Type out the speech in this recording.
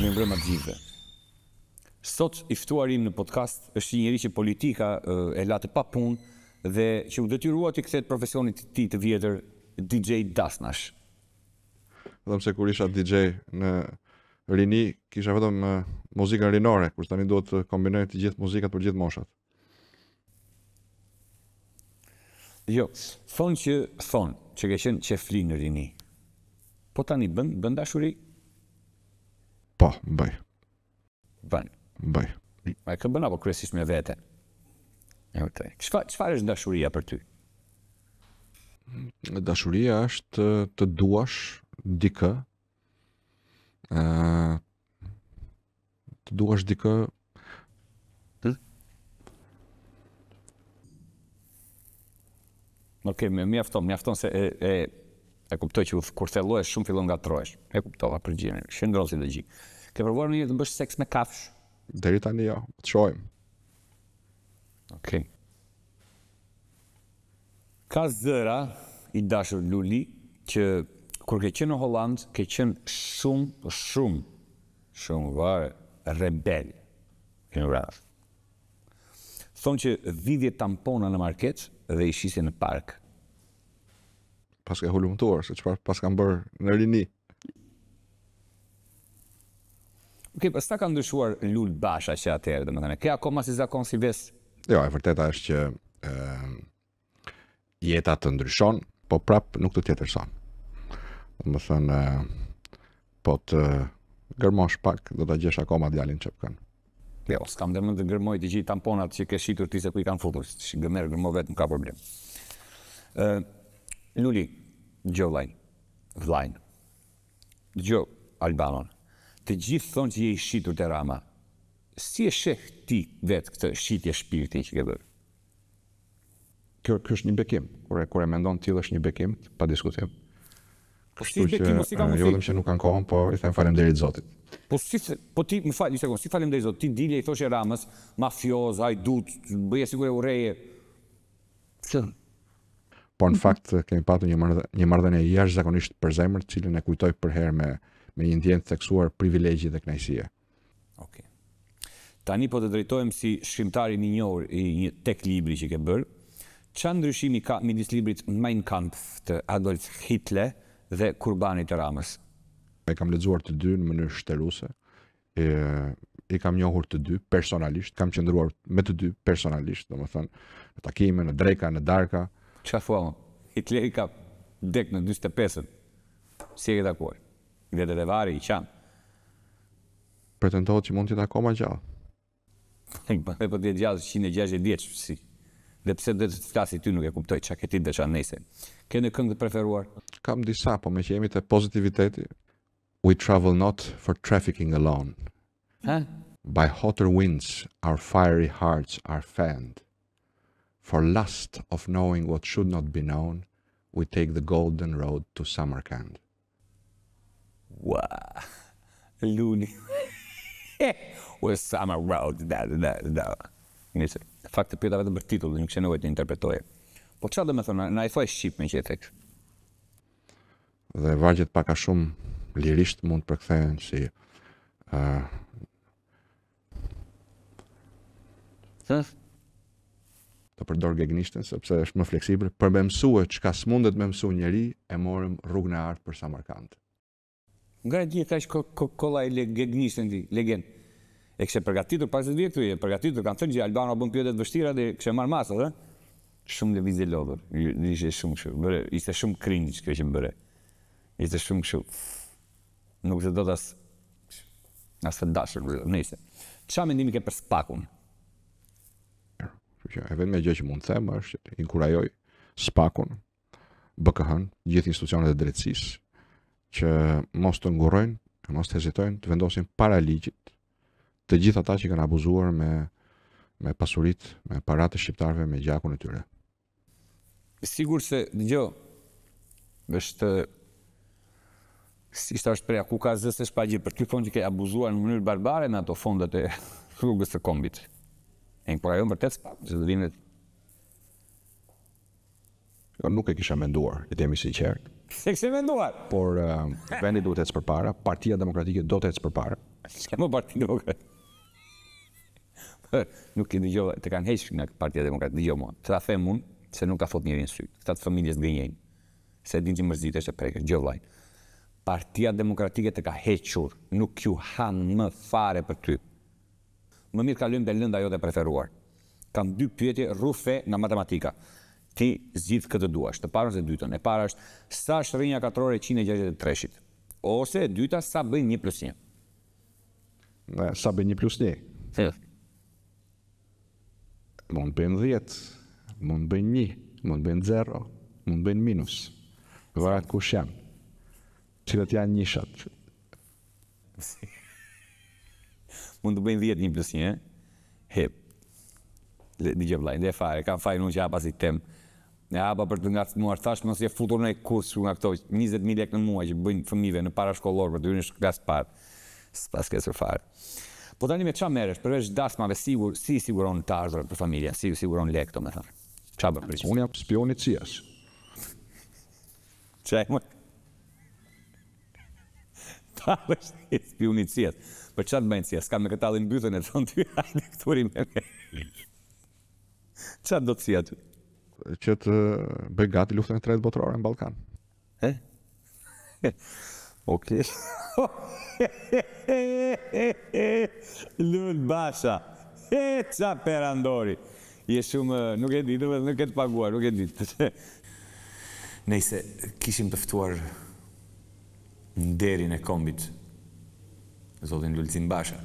Më mbrë më gjithë Sot iftuarim në podcast është një njëri që politika e late pa punë dhe që u detyrua të këthet profesionit të ti të vjetër DJ Dasnash. Vëdhëm se kur isha DJ në Rini, kisha vetëm muzikën rinore, kur tani do të kombinojë të gjithë muzikat për gjithë moshat. Jo, thonë që thonë që ke shenë që flinë në Rini, po tani bënd, bënda shuri Po, bëj. Bën. Bëj. Ma e këmë bëna, po kresisht me vete. E vërtej. Qëfar është dashuria për ty? Dashuria është të duash dikë, të duash dikë, Ok, më mjafton, mjafton se e, e, E kuptoj që kur thellohesh shumë fillon ngatrohesh. E kuptova për gjirin. Shëndron si logjik. Ke provuar ndonjëherë të bësh seks me kafsh? Deri tani jo. të shohim. Okej. Okay. Ka zëra i dashur Luli që kur ke qenë në Holland ke qenë shumë shumë shumë var rebel. Kënë vratë. Thonë që vidje tampona në market dhe i shisi në park paske hulumtuar, se qëpar paske më bërë në rini. Ok, pas ta ka ndryshuar lullë basha që atërë, dhe më thëne, këja koma si zakon si vesë? Jo, e vërteta është që e, ehm, jeta të ndryshon, po prapë nuk të tjetër sonë. Dhe më thënë, ehm, po të gërmosh pak, do të gjesh akoma djalin që përkën. Jo, s'kam dhe më të gërmoj të gjithë tamponat që ke shqitur ti se ku i kanë futur, që gëmerë gërmo vetë nuk ka problem. E, ehm, Luli, Gjo vlajnë, vlajnë, gjo Albanon, të gjithë thonë që je i shqitur të rama, si e shek ti vetë këtë shqitje shpirti që ke dhërë? Kjo, është një bekim, kure, kure me ndonë tjilë është një bekim, pa diskutim. Po si bekim, po si ka mu Jo dhëmë që nuk kanë kohën, po i them falem deri të zotit. Po si, po ti, më falem, një sekundë, si falem deri të zotit, ti ndilje i thoshe ramës, mafioz, ajdut, bëje sigur e ureje por në fakt kemi patur një marrë një marrëdhënie jashtëzakonisht për zemër, cilën e kujtoj për herë me me një ndjenjë theksuar privilegji dhe kënaqësie. Okej. Okay. Tani po të drejtohem si shkrimtari i njohur i një tek libri që ke bërë. Çfarë ndryshimi ka midis librit Mein Kampf të Adolf Hitler dhe Kurbanit të Ramës? E kam lexuar të dy në mënyrë shteruese. E i kam njohur të dy personalisht, kam qëndruar me të dy personalisht, domethënë, më thënë, në takime, në dreka, në darka, Qa thua Hitler i ka dek në 25-ën. Si e këtë akuar? Dhe dhe dhe vari i qanë. Pretendohet që mund t'jetë akoma gjallë. E këpa po, dhe për po t'jetë gjallë 160 djeqë, si. Dhe pse dhe të flasi ty nuk e kuptoj qa këtit dhe qa nese. këtë në këngë të preferuar? Kam disa, po me që jemi të pozitiviteti. We travel not for trafficking alone. Ha? By hotter winds, our fiery hearts are fanned for lust of knowing what should not be known, we take the golden road to Samarkand. Wa, luni. Where summer road, da, da, da, da. Nëse, fakt të pyta vetëm për titull, nuk shënë vetë interpretoje. Po që dhe me thonë, na i thoi Shqip me që Dhe vargjet paka shumë lirisht mund përkthehen si ë uh, e përdor gegnishtën sepse është më fleksibël. Për më mësuar çka s'mundet më mësuar njëri, e morëm rrugën e art për Samarkand. Nga e di kaq kollaj le gegnishtën di, legend. E kishë përgatitur pas të vjetë, e përgatitur kanë thënë që Albano bën pyetje të vështira dhe kishë marr masë, ëh. Shumë lëvizje lodhur. Ishte shumë kështu. Bëre, ishte shumë cringe kjo që më bëre. Ishte shumë kështu. Nuk se do të as as të dashur, nëse. Çfarë mendimi ke për Spakun? që e vetëm gjë që mund të them është të inkurajoj spakun BKH-n, gjithë institucionet e drejtësisë që mos të ngurrojnë, që mos të hezitojnë të vendosin para ligjit të gjithë ata që kanë abuzuar me me pasuritë, me paratë shqiptarëve, me gjakun e tyre. Sigur se dëgjoj, është si është prej ku ka zësë shpagje për ty fond që ke abuzuar në mënyrë barbare në ato fondet e rrugës së kombit. E ajo më vërtet së fatë, se të vinë jo, Nuk e kisha menduar, e të jemi si qërë. Se kisha menduar? Por, eh, vendit duhet e cë para, partia demokratike do të e cë para. Shka më partia demokratike? Nuk këndi gjo, të kanë heqë nga partia demokratike, në më mua. Të da them unë, se nuk ka fot njëri në sytë. Këta të familjes në gënjenjë. Se din që më rëzitë është e prejkë, gjo vlaj. Partia demokratike të ka hequr, Nuk ju hanë më fare për të më mirë kalojmë te lënda jote preferuar. Kam dy pyetje rrufe nga matematika. Ti zgjidh këtë duash, të parën dhe dytën. E para është sa është rrinja katrore e 163-shit? Ose e dyta sa bën 1 plus 1? sa bën 1 plus 1? Po. Mund bën 10, mund bën 1, mund bën 0, mund bën minus. Varet kush jam. Cilat janë Si mund të bëjnë 10 një plus një, hip. Le, një lajnë, dhe e fare, kam fajnë unë që apa si tem. Ja, apa për të nga të muar, thashtë mësë e futur në e kusë që nga këto, 20.000 lek në muaj që bëjnë fëmive në parashkollor për të unë shkës partë. Së pas kësër farë. Po tani me qa meresh, përveç dasmave, sigur, si siguron të ardhërën për familja, si siguron lek të me thërë. Qa bërë përgjë? Unë jam spionit Qa e më? shtatë është spioni të Për qatë bëjnë sijas, kam me këtë alin bëthën e thonë ty, hajde këturi me me. Qatë do të sija ty? Që të bëj gati luftën e tretë botërore në Balkan. He? Ok. Lull basha. E qa perandori. Je shumë, nuk e ditë, nuk e të paguar, nuk e ditë. Nëjse, kishim tëftuar... ftuar në derin e kombit Zotin Lulcim Basha.